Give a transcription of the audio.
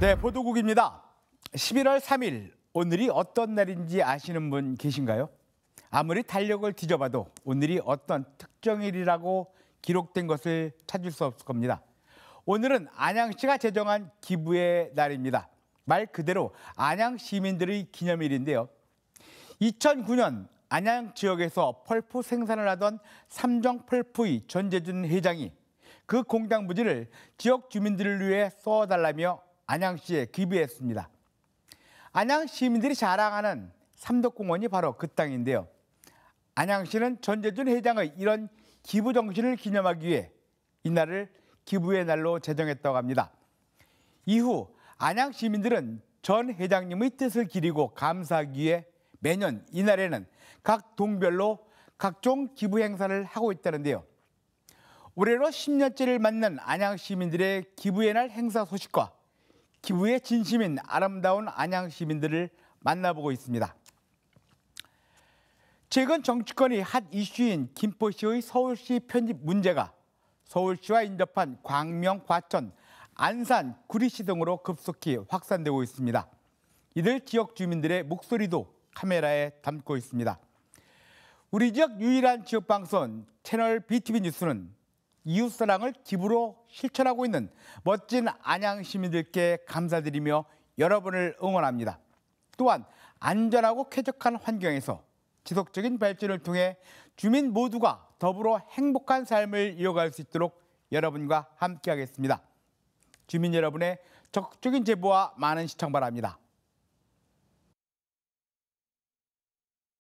네, 보도국입니다. 11월 3일 오늘이 어떤 날인지 아시는 분 계신가요? 아무리 달력을 뒤져봐도 오늘이 어떤 특정일이라고 기록된 것을 찾을 수 없을 겁니다. 오늘은 안양시가 제정한 기부의 날입니다. 말 그대로 안양 시민들의 기념일인데요. 2009년 안양 지역에서 펄프 생산을 하던 삼정 펄프의 전재준 회장이 그 공장 부지를 지역 주민들을 위해 써달라며 안양시에 기부했습니다. 안양 시민들이 자랑하는 삼덕공원이 바로 그 땅인데요. 안양시는 전재준 회장의 이런 기부 정신을 기념하기 위해 이날을 기부의 날로 제정했다고 합니다. 이후 안양 시민들은 전 회장님의 뜻을 기리고 감사하기 위해 매년 이날에는 각 동별로 각종 기부 행사를 하고 있다는데요. 올해로 10년째를 맞는 안양 시민들의 기부의 날 행사 소식과 기부의 진심인 아름다운 안양 시민들을 만나보고 있습니다. 최근 정치권이 핫 이슈인 김포시의 서울시 편집 문제가 서울시와 인접한 광명, 과천, 안산, 구리시 등으로 급속히 확산되고 있습니다. 이들 지역 주민들의 목소리도 카메라에 담고 있습니다. 우리 지역 유일한 지역 방송 채널 BTV 뉴스는 이웃사랑을 기부로 실천하고 있는 멋진 안양 시민들께 감사드리며 여러분을 응원합니다. 또한 안전하고 쾌적한 환경에서 지속적인 발전을 통해 주민 모두가 더불어 행복한 삶을 이어갈 수 있도록 여러분과 함께하겠습니다. 주민 여러분의 적극적인 제보와 많은 시청 바랍니다.